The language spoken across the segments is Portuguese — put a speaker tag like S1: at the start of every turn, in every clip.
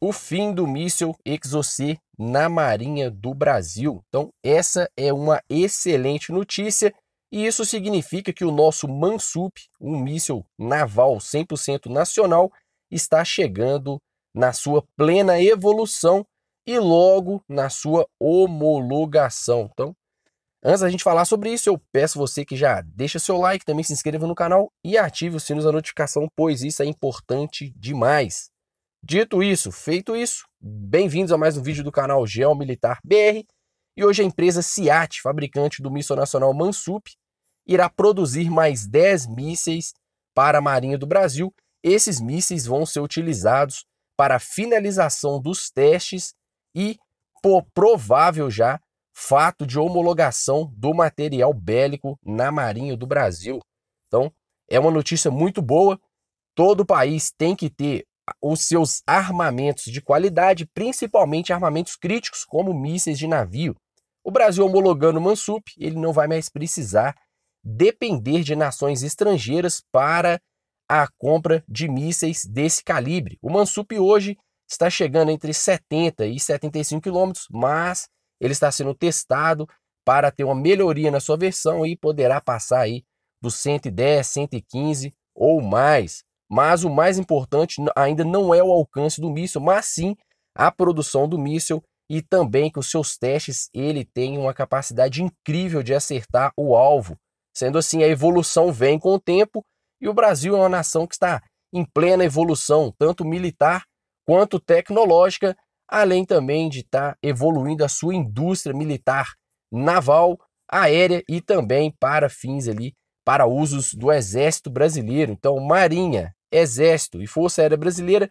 S1: o fim do míssil Exocet na Marinha do Brasil. Então, essa é uma excelente notícia. E isso significa que o nosso Mansup, um míssil naval 100% nacional, está chegando na sua plena evolução e logo na sua homologação. Então, antes da gente falar sobre isso, eu peço você que já deixa seu like, também se inscreva no canal e ative o sino da notificação, pois isso é importante demais. Dito isso, feito isso, bem-vindos a mais um vídeo do canal Geo Militar BR. E hoje a empresa SIAT, fabricante do míssil nacional Mansup, irá produzir mais 10 mísseis para a Marinha do Brasil. Esses mísseis vão ser utilizados para a finalização dos testes e por provável já fato de homologação do material bélico na Marinha do Brasil. Então, é uma notícia muito boa. Todo país tem que ter os seus armamentos de qualidade, principalmente armamentos críticos, como mísseis de navio. O Brasil homologando o Mansup, ele não vai mais precisar depender de nações estrangeiras para a compra de mísseis desse calibre. O Mansup hoje está chegando entre 70 e 75 quilômetros, mas ele está sendo testado para ter uma melhoria na sua versão e poderá passar aí dos 110, 115 ou mais. Mas o mais importante ainda não é o alcance do míssil, mas sim a produção do míssil e também que os seus testes ele tem uma capacidade incrível de acertar o alvo. Sendo assim, a evolução vem com o tempo e o Brasil é uma nação que está em plena evolução, tanto militar quanto tecnológica, além também de estar tá evoluindo a sua indústria militar naval, aérea e também para fins ali para usos do Exército Brasileiro. Então, Marinha, Exército e Força Aérea Brasileira,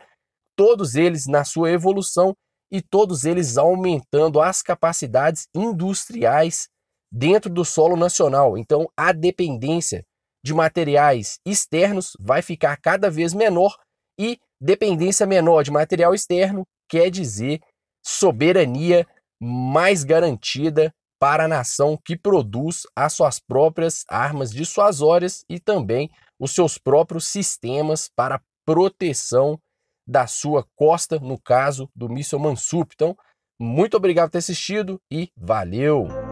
S1: todos eles na sua evolução e todos eles aumentando as capacidades industriais dentro do solo nacional. Então, a dependência de materiais externos vai ficar cada vez menor e dependência menor de material externo quer dizer soberania mais garantida para a nação que produz as suas próprias armas dissuasórias e também os seus próprios sistemas para proteção da sua costa, no caso do míssil Mansup. Então, muito obrigado por ter assistido e valeu!